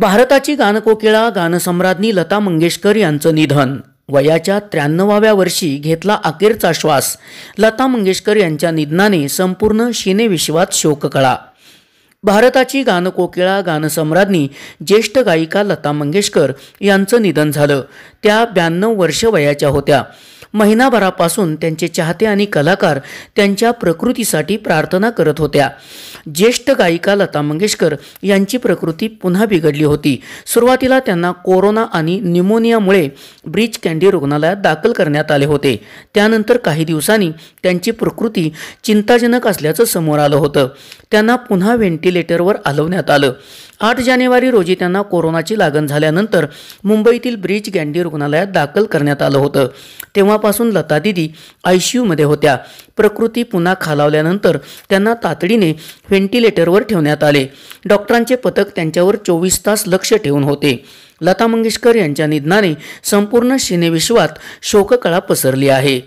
भारताची गानकोकिळा गानसम्राज्ञी लता मंगेशकर यांचं निधन वयाच्या त्र्याण्णवाव्या वर्षी घेतला अखेरचा श्वास लता मंगेशकर यांच्या निधनाने संपूर्ण शिनेविश्वात कळा भारताची गानकोकिळा गानसम्राज्ञी ज्येष्ठ गायिका लता मंगेशकर यांचं निधन झालं त्या ब्याण्णव वर्ष वयाच्या होत्या महिनाभरापासून त्यांचे चाहते आणि कलाकार त्यांच्या प्रकृतीसाठी प्रार्थना करत होत्या ज्येष्ठ गायिका लता मंगेशकर यांची प्रकृती पुन्हा बिघडली होती सुरुवातीला त्यांना कोरोना आणि न्युमोनियामुळे ब्रीच कॅन्डी रुग्णालयात दाखल करण्यात आले होते त्यानंतर काही दिवसांनी त्यांची प्रकृती चिंताजनक असल्याचं समोर आलं होतं त्यांना पुन्हा व्हेंटिलेटरवर हलवण्यात आलं आठ जानेवारी रोजी त्यांना कोरोनाची लागण झाल्यानंतर मुंबईतील ब्रिज गँडी रुग्णालयात दाखल करण्यात आलं होतं तेव्हापासून लता दिदी आय यूमध्ये होत्या प्रकृती पुन्हा खालावल्यानंतर त्यांना तातडीने व्हेंटिलेटरवर ठेवण्यात आले डॉक्टरांचे पथक त्यांच्यावर चोवीस तास लक्ष ठेवून होते लता मंगेशकर यांच्या निधनाने संपूर्ण सिनेविश्वात शोककळा पसरली आहे